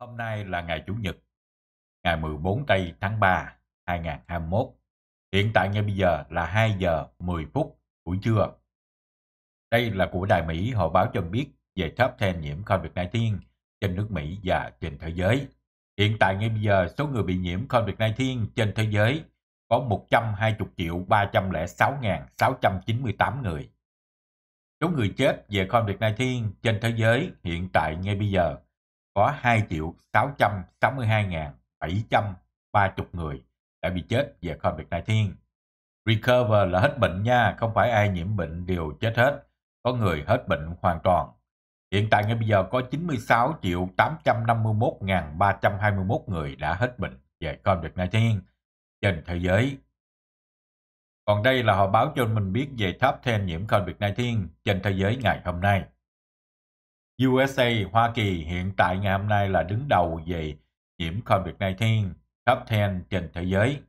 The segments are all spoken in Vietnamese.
Hôm nay là ngày Chủ nhật, ngày 14 tây tháng 3, 2021. Hiện tại ngay bây giờ là 2 giờ 10 phút buổi trưa. Đây là của Đài Mỹ họ báo cho biết về top 10 nhiễm COVID-19 trên nước Mỹ và trên thế giới. Hiện tại ngay bây giờ số người bị nhiễm COVID-19 trên thế giới có 120 triệu 306.698 người. Số người chết về COVID-19 trên thế giới hiện tại ngay bây giờ có 2.662.730 triệu người đã bị chết về COVID-19. Recover là hết bệnh nha, không phải ai nhiễm bệnh đều chết hết. Có người hết bệnh hoàn toàn. Hiện tại ngay bây giờ có 96 triệu 851.321 người đã hết bệnh về COVID-19 trên thế giới. Còn đây là họ báo cho mình biết về top 10 nhiễm COVID-19 trên thế giới ngày hôm nay. USA, Hoa Kỳ hiện tại ngày hôm nay là đứng đầu về nhiễm COVID-19 top 10 trên thế giới.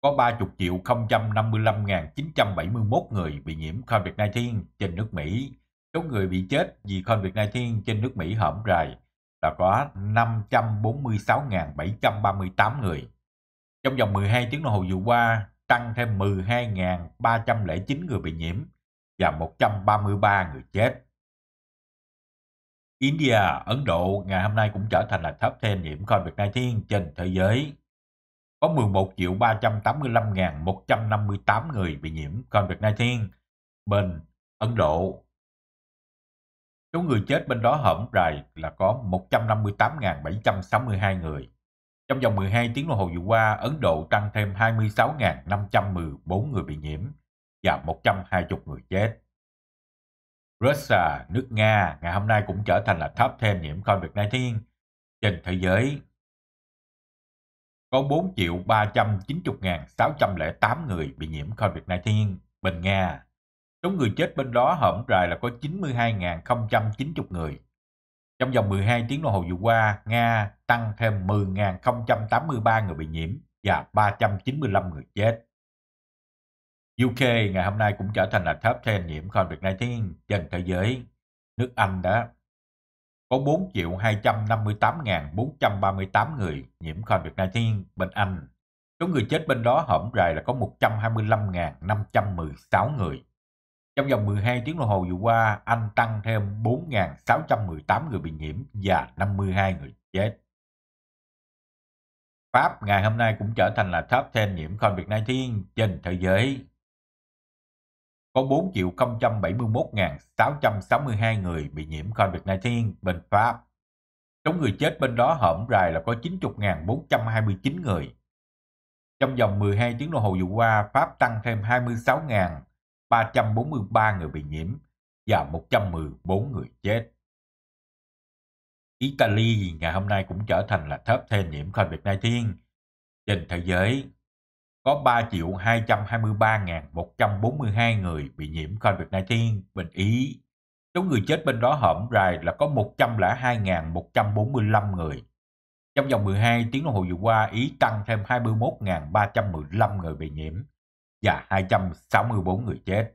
Có 30 triệu 055.971 người bị nhiễm COVID-19 trên nước Mỹ. Số người bị chết vì COVID-19 trên nước Mỹ hõm rày là có 546.738 người. Trong vòng 12 tiếng đồng hồ vừa qua, tăng thêm 12.309 người bị nhiễm và 133 người chết. India, Ấn Độ ngày hôm nay cũng trở thành là top 10 nhiễm COVID-19 trên thế giới. Có 11 triệu 385.158 người bị nhiễm COVID-19 bên Ấn Độ. Số người chết bên đó hởm rài là có 158.762 người. Trong vòng 12 tiếng đồng hồ vừa qua, Ấn Độ tăng thêm 26.514 người bị nhiễm và 120 người chết. Russia, nước Nga ngày hôm nay cũng trở thành là top 10 nhiễm COVID-19 trên thế giới. Có 4 triệu 390.608 người bị nhiễm COVID-19 bên Nga. Số người chết bên đó hổm rài là có 92.090 người. Trong vòng 12 tiếng đồng hồ vừa qua, Nga tăng thêm 10.083 người bị nhiễm và 395 người chết. UK ngày hôm nay cũng trở thành là top 10 nhiễm COVID-19 trên thế giới. Nước Anh đã có 4 triệu 258.438 người nhiễm COVID-19 bên Anh. Số người chết bên đó hổm rày là có 125.516 người. Trong vòng 12 tiếng đồng hồ vừa qua, Anh tăng thêm 4.618 người bị nhiễm và 52 người chết. Pháp ngày hôm nay cũng trở thành là top 10 nhiễm COVID-19 trên thế giới có 4.071.662 người bị nhiễm COVID-19 bên Pháp. Trong người chết bên đó hõm rài là có 90.429 người. Trong vòng 12 tiếng đồng hồ vừa qua, Pháp tăng thêm 26.343 người bị nhiễm và 114 người chết. Italy ngày hôm nay cũng trở thành là thấp thêm nhiễm COVID-19 trên thế giới có 3 triệu 223.142 người bị nhiễm COVID-19 bình Ý. Số người chết bên đó hõm rài là có 102.145 người. Trong vòng 12 tiếng đồng hồ vừa qua, Ý tăng thêm 21.315 người bị nhiễm và 264 người chết.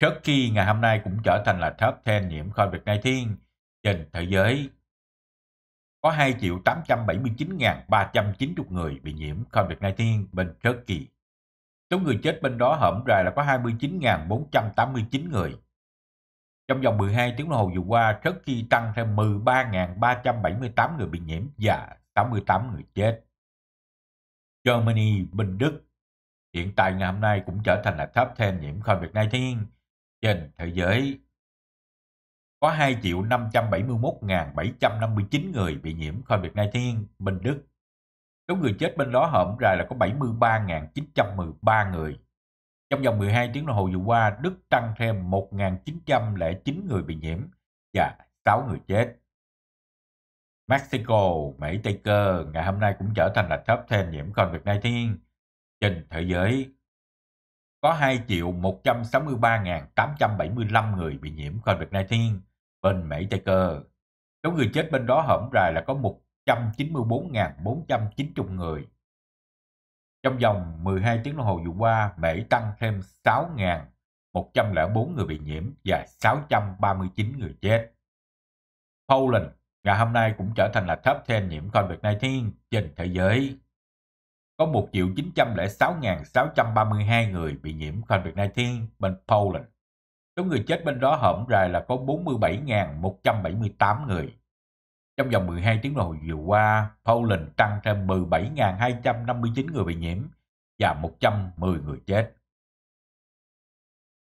Turkey ngày hôm nay cũng trở thành là top 10 nhiễm COVID-19 trên thế giới có 2.879.390 người bị nhiễm COVID-19 bên Turkey. Số người chết bên đó hởm ra là có 29.489 người. Trong vòng 12 tiếng đồng hồ vừa qua, Turkey tăng thêm 13.378 người bị nhiễm và 68 người chết. Germany bên Đức hiện tại ngày hôm nay cũng trở thành là top 10 nhiễm COVID-19 trên thế giới có 2.571.759 người bị nhiễm COVID-19 bên Đức. Số người chết bên đó hổm ra là có 73.913 người. Trong vòng 12 tiếng đồng hồ vừa qua, Đức tăng thêm 1.909 người bị nhiễm và 6 người chết. Mexico, Mỹ Tây Cơ ngày hôm nay cũng trở thành là top 10 nhiễm COVID-19 trên thế giới. Có 2.163.875 người bị nhiễm COVID-19 bên Mỹ Tây Cơ. Số người chết bên đó hổm rày là có 194.490 người. Trong vòng 12 tiếng đồng hồ vừa qua, Mỹ tăng thêm 6.104 người bị nhiễm và 639 người chết. Poland ngày hôm nay cũng trở thành là top 10 nhiễm COVID-19 trên thế giới. Có 1.906.632 người bị nhiễm COVID-19 bên Poland. Số người chết bên đó hõm rài là có 47.178 người. Trong vòng 12 tiếng đồng hồ vừa qua, Poland tăng thêm 17.259 người bị nhiễm và 110 người chết.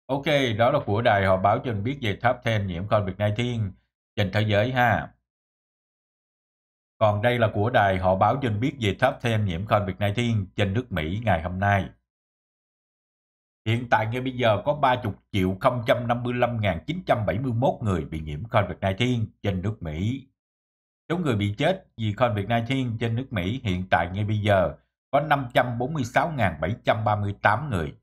Ok, đó là của đài họ báo cho mình biết về top 10 nhiễm COVID-19 trên thế giới ha. Còn đây là của đài họ báo cho mình biết về top 10 nhiễm COVID-19 trên nước Mỹ ngày hôm nay. Hiện tại ngay bây giờ có 30 triệu 055.971 người bị nhiễm COVID-19 trên nước Mỹ. Số người bị chết vì COVID-19 trên nước Mỹ hiện tại ngay bây giờ có 546.738 người.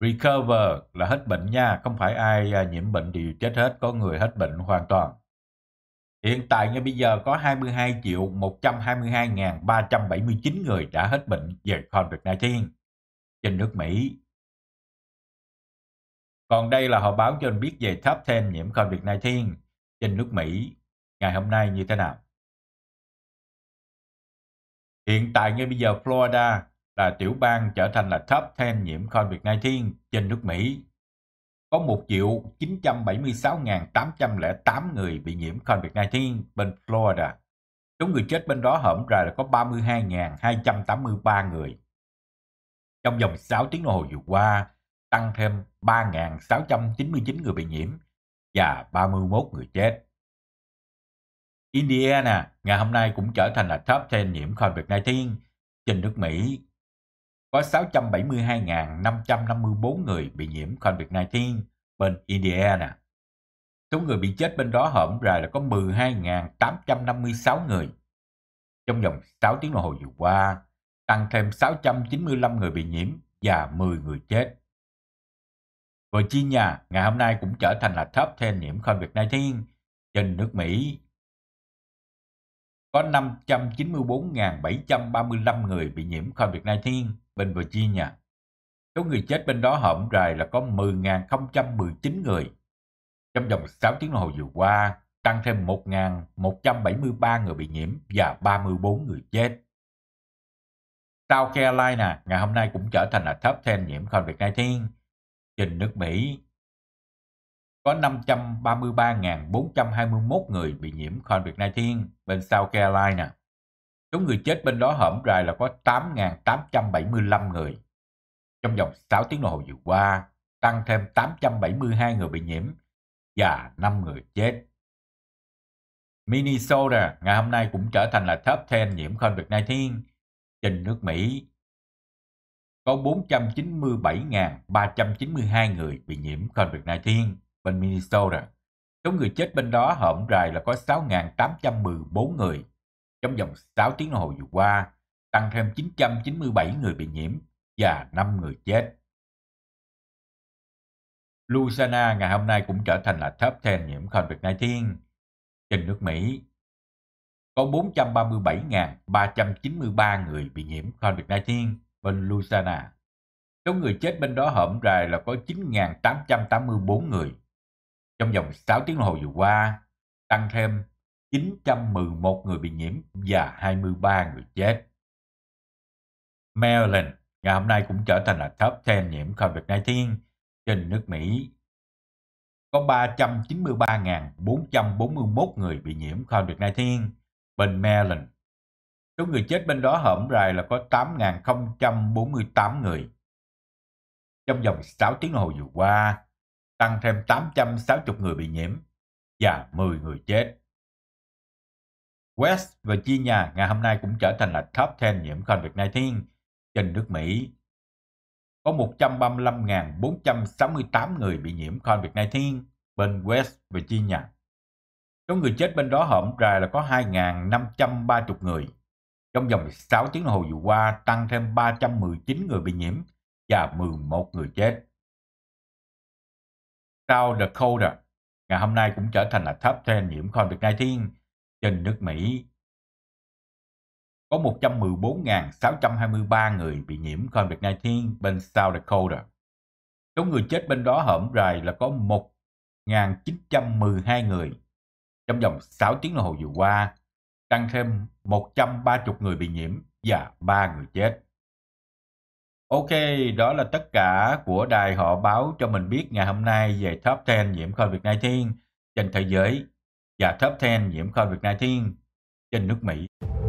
Recover là hết bệnh nha, không phải ai à, nhiễm bệnh đều chết hết, có người hết bệnh hoàn toàn. Hiện tại ngay bây giờ có 22 triệu 122.379 người đã hết bệnh về COVID-19 trên nước Mỹ. Còn đây là họ báo cho anh biết về top 10 nhiễm COVID-19 trên nước Mỹ ngày hôm nay như thế nào. Hiện tại ngay bây giờ Florida là tiểu bang trở thành là top 10 nhiễm COVID-19 trên nước Mỹ. Có 1 triệu 976.808 người bị nhiễm COVID-19 bên Florida. Số người chết bên đó hởm ra là có 32.283 người trong vòng 6 tiếng đồng hồ vừa qua, tăng thêm 3.699 người bị nhiễm và 31 người chết. Indiana ngày hôm nay cũng trở thành là top 10 nhiễm COVID-19 trên nước Mỹ. Có 672.554 người bị nhiễm COVID-19 bên Indiana. Số người bị chết bên đó hổm ra là có 12.856 người. Trong vòng 6 tiếng đồng hồ vừa qua, tăng thêm 695 người bị nhiễm và 10 người chết. Virginia ngày hôm nay cũng trở thành là top 10 nhiễm COVID-19 trên nước Mỹ. Có 594.735 người bị nhiễm COVID-19 bên Virginia. Số người chết bên đó hổm rời là có 10.019 người. Trong vòng 6 tiếng đồng hồ vừa qua, tăng thêm 1.173 người bị nhiễm và 34 người chết. South Carolina à, ngày hôm nay cũng trở thành là top 10 nhiễm COVID-19 trên nước Mỹ. Có 533.421 người bị nhiễm COVID-19 bên South Carolina. Số người chết bên đó hổm rày là có 8.875 người. Trong vòng 6 tiếng đồng hồ vừa qua, tăng thêm 872 người bị nhiễm và 5 người chết. Minnesota ngày hôm nay cũng trở thành là top 10 nhiễm COVID-19 trên nước Mỹ, có 497.392 người bị nhiễm COVID-19 bên Minnesota. Số người chết bên đó hợm rài là có 6.814 người. Trong vòng 6 tiếng đồng hồ vừa qua, tăng thêm 997 người bị nhiễm và 5 người chết. Louisiana ngày hôm nay cũng trở thành là top 10 nhiễm COVID-19 trên nước Mỹ có 437.393 người bị nhiễm COVID-19 bên Louisiana. Số người chết bên đó hõm rài là có 9.884 người. Trong vòng 6 tiếng đồng hồ vừa qua, tăng thêm 911 người bị nhiễm và 23 người chết. Maryland ngày hôm nay cũng trở thành là top 10 nhiễm COVID-19 trên nước Mỹ. Có 393.441 người bị nhiễm COVID-19 bên Maryland. Số người chết bên đó hởm rài là có 8.048 người. Trong vòng 6 tiếng đồng hồ vừa qua, tăng thêm 860 người bị nhiễm và 10 người chết. West Virginia ngày hôm nay cũng trở thành là top 10 nhiễm COVID-19 trên nước Mỹ. Có 135.468 người bị nhiễm COVID-19 bên West Virginia. Số người chết bên đó hổm ra là có 2.530 người. Trong vòng 6 tiếng đồng hồ vừa qua, tăng thêm 319 người bị nhiễm và 11 người chết. Sau The Cold, ngày hôm nay cũng trở thành là top 10 nhiễm COVID-19 trên nước Mỹ. Có 114.623 người bị nhiễm COVID-19 bên South Dakota. Số người chết bên đó hởm rài là có 1.912 người trong vòng 6 tiếng đồng hồ vừa qua, tăng thêm 130 người bị nhiễm và 3 người chết. Ok, đó là tất cả của đài họ báo cho mình biết ngày hôm nay về top 10 nhiễm COVID-19 trên thế giới và top 10 nhiễm COVID-19 trên nước Mỹ.